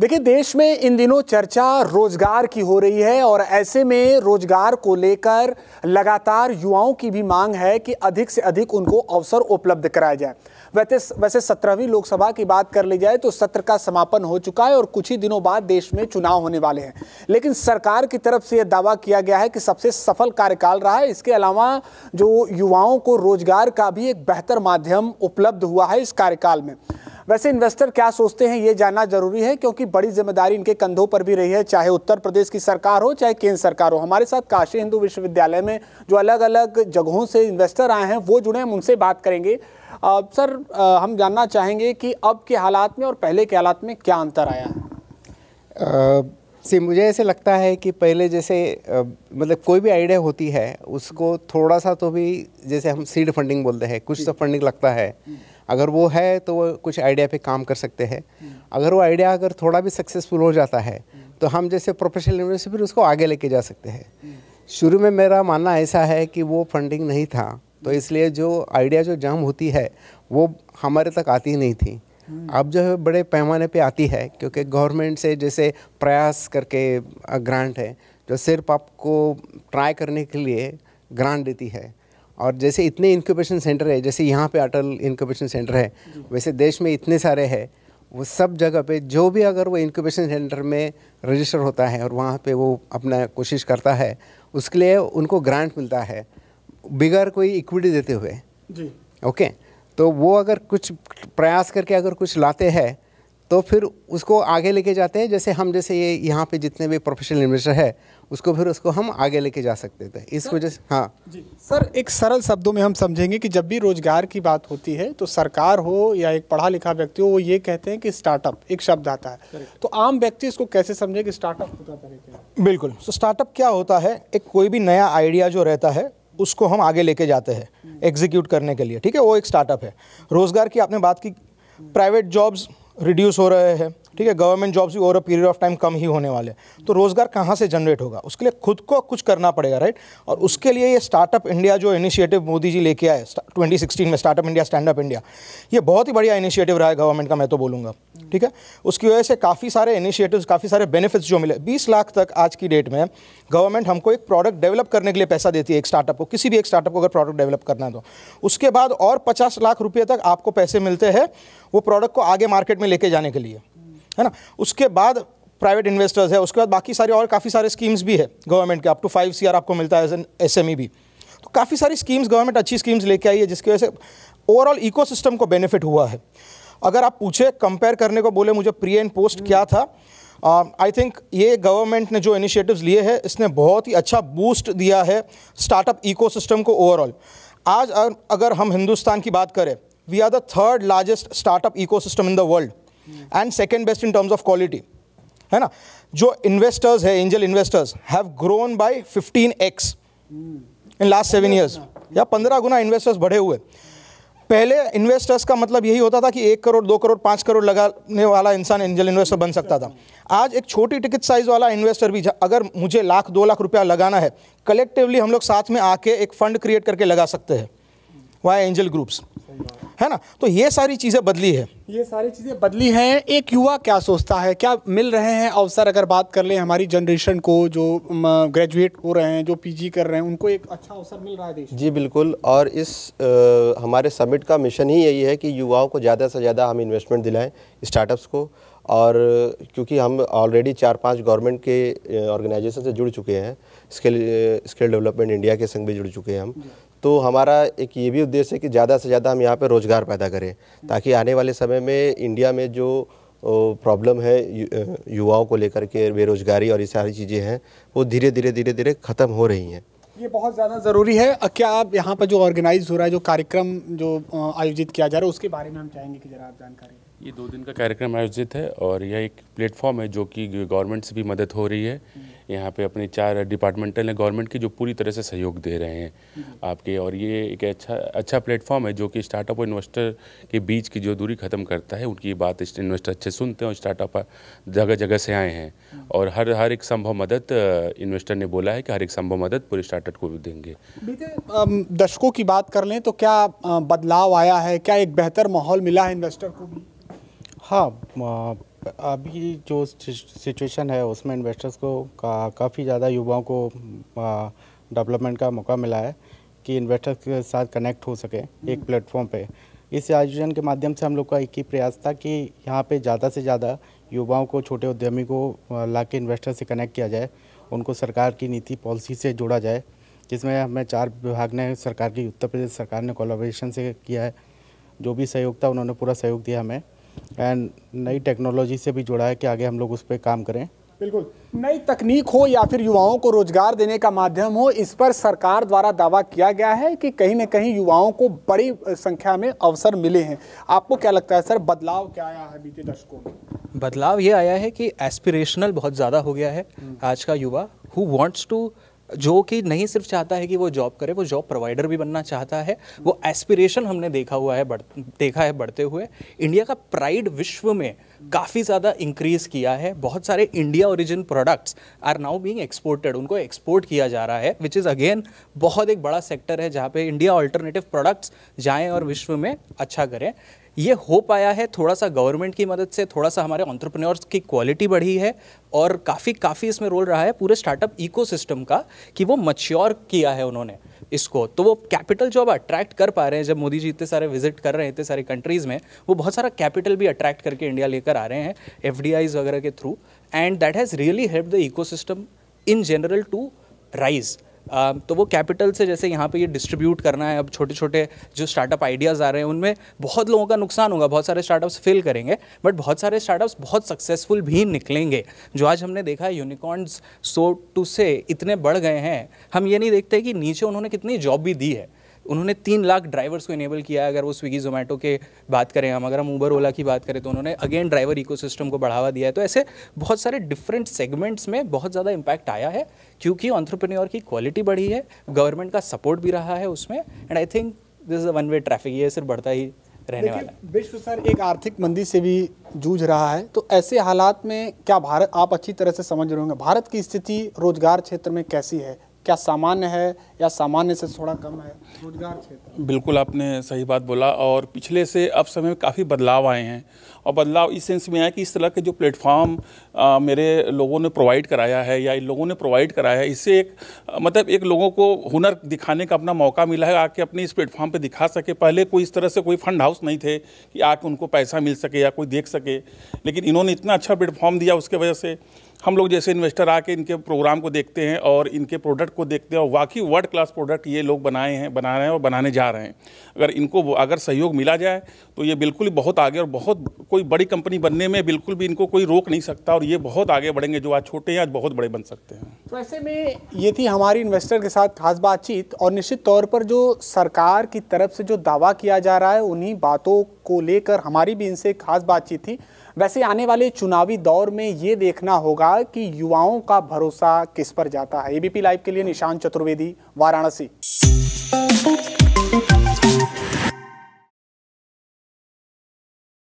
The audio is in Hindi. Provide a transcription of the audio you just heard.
देखिए देश में इन दिनों चर्चा रोजगार की हो रही है और ऐसे में रोजगार को लेकर लगातार युवाओं की भी मांग है कि अधिक से अधिक उनको अवसर उपलब्ध कराया जाए वैसे वैसे सत्रहवीं लोकसभा की बात कर ली जाए तो सत्र का समापन हो चुका है और कुछ ही दिनों बाद देश में चुनाव होने वाले हैं लेकिन सरकार की तरफ से यह दावा किया गया है कि सबसे सफल कार्यकाल रहा है इसके अलावा जो युवाओं को रोजगार का भी एक बेहतर माध्यम उपलब्ध हुआ है इस कार्यकाल में वैसे इन्वेस्टर क्या सोचते हैं ये जानना जरूरी है क्योंकि बड़ी जिम्मेदारी इनके कंधों पर भी रही है चाहे उत्तर प्रदेश की सरकार हो चाहे केंद्र सरकार हो हमारे साथ काशी हिंदू विश्वविद्यालय में जो अलग अलग जगहों से इन्वेस्टर आए हैं वो जुड़े हैं उनसे बात करेंगे आ, सर आ, हम जानना चाहेंगे कि अब के हालात में और पहले के हालात में क्या अंतर आया है सी मुझे ऐसे लगता है कि पहले जैसे आ, मतलब कोई भी आइडिया होती है उसको थोड़ा सा तो भी जैसे हम सीड फंडिंग बोलते हैं कुछ तो फंडिंग लगता है अगर वो है तो वो कुछ आइडिया पे काम कर सकते हैं अगर वो आइडिया अगर थोड़ा भी सक्सेसफुल हो जाता है तो हम जैसे प्रोफेशनल से फिर उसको आगे लेके जा सकते हैं शुरू में मेरा मानना ऐसा है कि वो फंडिंग नहीं था तो इसलिए जो आइडिया जो जम होती है वो हमारे तक आती नहीं थी अब जो है बड़े पैमाने पे आती है क्योंकि गवर्नमेंट से जैसे प्रयास करके ग्रांट है जो सिर्फ आपको ट्राई करने के लिए ग्रांट देती है और जैसे इतने इंक्यूबेशन सेंटर है जैसे यहाँ पे अटल इंक्यूबेशन सेंटर है वैसे देश में इतने सारे हैं वो सब जगह पे जो भी अगर वो इंक्यूबेशन सेंटर में रजिस्टर होता है और वहाँ पे वो अपना कोशिश करता है उसके लिए उनको ग्रांट मिलता है बिगर कोई इक्विटी देते हुए जी ओके तो वो अगर कुछ प्रयास करके अगर कुछ लाते हैं तो फिर उसको आगे लेके जाते हैं जैसे हम जैसे ये यहाँ पे जितने भी प्रोफेशनल इन्वेस्टर है उसको फिर उसको हम आगे लेके जा सकते थे इस वजह से हाँ जी सर एक सरल शब्दों में हम समझेंगे कि जब भी रोजगार की बात होती है तो सरकार हो या एक पढ़ा लिखा व्यक्ति हो वो ये कहते हैं कि स्टार्टअप एक शब्द आता है तो आम व्यक्ति इसको कैसे समझे कि स्टार्टअप होता है बिल्कुल तो स्टार्टअप क्या होता है एक कोई भी नया आइडिया जो रहता है उसको हम आगे लेके जाते हैं एग्जीक्यूट हम्म। करने के लिए ठीक है वो एक स्टार्टअप है रोजगार की आपने बात की प्राइवेट जॉब्स रिड्यूस हो रहे हैं ठीक है गवर्नमेंट जॉब्स भी over a period of time कम ही होने वाले हैं तो रोज़गार कहाँ से जनरेट होगा उसके लिए खुद को कुछ करना पड़ेगा राइट और उसके लिए ये स्टार्टअप इंडिया जो इनिशिएटिव मोदी जी लेके आए 2016 में startup India stand up India ये बहुत ही बढ़िया इनिशिएटिव रहा है गवर्नमेंट का मैं तो बोलूँगा ठीक है उसकी वजह से काफ़ी सारे इनिशिएटिव काफ़ी सारे बेनिफिट्स जो मिले बीस लाख तक आज की डेट में गवर्नमेंट हमको एक प्रोडक्ट डेवलप करने के लिए पैसा देती है एक स्टार्टअप को किसी भी एक स्टार्टअप को अगर प्रोडक्ट डेवलप करना है तो उसके बाद और पचास लाख रुपये तक आपको पैसे मिलते हैं वो प्रोडक्ट को आगे मार्केट में लेके जाने के लिए है ना उसके बाद प्राइवेट इन्वेस्टर्स है उसके बाद बाकी सारे और काफ़ी सारे स्कीम्स भी है गवर्नमेंट के अप टू फाइव सी आपको मिलता है एज एन एस भी तो काफ़ी सारी स्कीम्स गवर्नमेंट अच्छी स्कीम्स लेके आई है जिसकी वजह से ओवरऑल इको को बेनिफिट हुआ है अगर आप पूछे कंपेयर करने को बोले मुझे प्री एंड पोस्ट क्या था आई uh, थिंक ये गवर्नमेंट ने जो इनिशिएटिव्स लिए हैं इसने बहुत ही अच्छा बूस्ट दिया है स्टार्टअप इकोसिस्टम को ओवरऑल आज अगर हम हिंदुस्तान की बात करें we are the third largest startup ecosystem in the world and second best in terms of quality है ना जो इन्वेस्टर्स है angel investors have grown by x in last seven years या पंद्रह गुना इन्वेस्टर्स बढ़े हुए पहले इन्वेस्टर्स का मतलब यही होता था कि एक करोड़ दो करोड़ पाँच करोड़ लगाने वाला इंसान एंजल इन्वेस्टर बन सकता था आज एक छोटी टिकट साइज वाला इन्वेस्टर भी अगर मुझे लाख दो लाख रुपया लगाना है कलेक्टिवली हम लोग साथ में आके एक फंड क्रिएट करके लगा सकते हैं वाई एंजल ग्रुप्स है ना तो ये सारी चीज़ें बदली है ये सारी चीज़ें बदली हैं एक युवा क्या सोचता है क्या मिल रहे हैं अवसर अगर बात कर लें हमारी जनरेशन को जो ग्रेजुएट हो रहे हैं जो पीजी कर रहे हैं उनको एक अच्छा अवसर मिल रहा है देश जी बिल्कुल और इस आ, हमारे समिट का मिशन ही यही है कि युवाओं को ज़्यादा से ज़्यादा हम इन्वेस्टमेंट दिलाएँ स्टार्टअप्स को और क्योंकि हम ऑलरेडी चार पांच गवर्नमेंट के ऑर्गेनाइजेशन से जुड़ चुके हैं स्किल स्किल डेवलपमेंट इंडिया के संग भी जुड़ चुके हैं हम तो हमारा एक ये भी उद्देश्य है कि ज़्यादा से ज़्यादा हम यहाँ पर रोज़गार पैदा करें ताकि आने वाले समय में इंडिया में जो प्रॉब्लम है युवाओं को लेकर के बेरोजगारी और ये सारी चीज़ें हैं वो धीरे धीरे धीरे धीरे ख़त्म हो रही हैं ये बहुत ज़्यादा ज़रूरी है क्या आप यहाँ पर जो ऑर्गेनाइज हो रहा है जो कार्यक्रम जो आयोजित किया जा रहा है उसके बारे में हम चाहेंगे कि ज़रा आप जानकारी ये दो दिन का कार्यक्रम आयोजित है और यह एक प्लेटफॉर्म है जो कि गवर्नमेंट से भी मदद हो रही है यहाँ पे अपने चार डिपार्टमेंटल हैं गवर्नमेंट की जो पूरी तरह से सहयोग दे रहे हैं आपके और ये एक अच्छा अच्छा प्लेटफॉर्म है जो कि स्टार्टअप और इन्वेस्टर के बीच की जो दूरी ख़त्म करता है उनकी बात इन्वेस्टर अच्छे सुनते हैं और स्टार्टअप जगह जगह से आए हैं और हर हर एक संभव मदद इन्वेस्टर ने बोला है कि हर एक संभव मदद पूरे स्टार्टअप को देंगे दशकों की बात कर लें तो क्या बदलाव आया है क्या एक बेहतर माहौल मिला है इन्वेस्टर को भी हाँ अभी जो सिचुएशन है उसमें इन्वेस्टर्स को का, काफ़ी ज़्यादा युवाओं को डेवलपमेंट का मौका मिला है कि इन्वेस्टर्स के साथ कनेक्ट हो सके एक प्लेटफॉर्म हम्म। पे इस आयोजन के माध्यम से हम लोग का एक ही प्रयास था कि यहाँ पे ज़्यादा से ज़्यादा युवाओं को छोटे उद्यमी को ला के इन्वेस्टर से कनेक्ट किया जाए उनको सरकार की नीति पॉलिसी से जोड़ा जाए जिसमें हमें चार विभाग ने सरकार की उत्तर प्रदेश सरकार ने कोलाब्रेशन से किया है जो भी सहयोग था उन्होंने पूरा सहयोग दिया हमें एंड नई टेक्नोलॉजी से भी जुड़ा है कि आगे हम लोग उस पर काम करें बिल्कुल नई तकनीक हो या फिर युवाओं को रोजगार देने का माध्यम हो इस पर सरकार द्वारा दावा किया गया है कि कहीं ना कहीं युवाओं को बड़ी संख्या में अवसर मिले हैं आपको क्या लगता है सर बदलाव क्या आया है बीते दशकों में बदलाव ये आया है कि एस्पिरेशनल बहुत ज़्यादा हो गया है आज का युवा हु वॉन्ट्स टू जो कि नहीं सिर्फ चाहता है कि वो जॉब करे वो जॉब प्रोवाइडर भी बनना चाहता है वो एस्पिरेशन हमने देखा हुआ है बढ़ देखा है बढ़ते हुए इंडिया का प्राइड विश्व में काफ़ी ज़्यादा इंक्रीज़ किया है बहुत सारे India origin products are now being exported उनको एक्सपोर्ट किया जा रहा है विच इज़ अगेन बहुत एक बड़ा सेक्टर है जहाँ पे इंडिया ऑल्टरनेटिव प्रोडक्ट्स जाएँ और विश्व में अच्छा करें ये हो पाया है थोड़ा सा गवर्नमेंट की मदद से थोड़ा सा हमारे ऑन्ट्रप्रनोर्स की क्वालिटी बढ़ी है और काफ़ी काफ़ी इसमें रोल रहा है पूरे स्टार्टअप इकोसिस्टम का कि वो मच्योर किया है उन्होंने इसको तो वो कैपिटल जो अब अट्रैक्ट कर पा रहे हैं जब मोदी जी इतने सारे विजिट कर रहे हैं इतने सारे कंट्रीज़ में वो बहुत सारा कैपिटल भी अट्रैक्ट करके इंडिया लेकर आ रहे हैं एफ वगैरह के through and that has really help the eco in general to rise तो वो कैपिटल से जैसे यहाँ पे ये डिस्ट्रीब्यूट करना है अब छोटे छोटे जो स्टार्टअप आइडियाज़ आ रहे हैं उनमें बहुत लोगों का नुकसान होगा बहुत सारे स्टार्टअप्स फेल करेंगे बट बहुत सारे स्टार्टअप्स बहुत सक्सेसफुल भी निकलेंगे जो आज हमने देखा यूनिकॉर्न्स सो टू से इतने बढ़ गए हैं हम ये नहीं देखते कि नीचे उन्होंने कितनी जॉब भी दी है उन्होंने तीन लाख ड्राइवर्स को इनेबल किया है अगर वो स्विगी जोमेटो के बात करें हम अगर हम ऊबर ओला की बात करें तो उन्होंने अगेन ड्राइवर इको को बढ़ावा दिया है तो ऐसे बहुत सारे डिफरेंट सेगमेंट्स में बहुत ज़्यादा इम्पैक्ट आया है क्योंकि ऑन्ट्रप्रन्योर की क्वालिटी बढ़ी है गवर्नमेंट का सपोर्ट भी रहा है उसमें and I think this is a one way traffic ये सिर्फ बढ़ता ही रहने वाला विश्व सर एक आर्थिक मंदी से भी जूझ रहा है तो ऐसे हालात में क्या भारत आप अच्छी तरह से समझ रहे होंगे भारत की स्थिति रोजगार क्षेत्र में कैसी है क्या सामान्य है या सामान्य से थोड़ा कम है रोजगार क्षेत्र बिल्कुल आपने सही बात बोला और पिछले से अब समय में काफ़ी बदलाव आए हैं और बदलाव इस सेंस में आया कि इस तरह के जो प्लेटफॉर्म मेरे लोगों ने प्रोवाइड कराया है या इन लोगों ने प्रोवाइड कराया है इससे एक मतलब एक लोगों को हुनर दिखाने का अपना मौका मिला है आके अपने इस प्लेटफॉर्म पर दिखा सके पहले कोई इस तरह से कोई फंड हाउस नहीं थे कि आके उनको पैसा मिल सके या कोई देख सके लेकिन इन्होंने इतना अच्छा प्लेटफॉर्म दिया उसके वजह से हम लोग जैसे इन्वेस्टर आके इनके प्रोग्राम को देखते हैं और इनके प्रोडक्ट को देखते हैं और वाकई वर्ल्ड क्लास प्रोडक्ट ये लोग बनाए हैं बना रहे हैं और बनाने जा रहे हैं अगर इनको अगर सहयोग मिला जाए तो ये बिल्कुल बहुत आगे और बहुत कोई बड़ी कंपनी बनने में बिल्कुल भी इनको कोई रोक नहीं सकता और ये बहुत आगे बढ़ेंगे जो आज छोटे हैं आज बहुत बड़े बन सकते हैं तो ऐसे में ये थी हमारी इन्वेस्टर के साथ खास बातचीत और निश्चित तौर पर जो सरकार की तरफ से जो दावा किया जा रहा है उन्हीं बातों को लेकर हमारी भी इनसे खास बातचीत थी वैसे आने वाले चुनावी दौर में ये देखना होगा कि युवाओं का भरोसा किस पर जाता है एबीपी लाइव के लिए निशांत चतुर्वेदी वाराणसी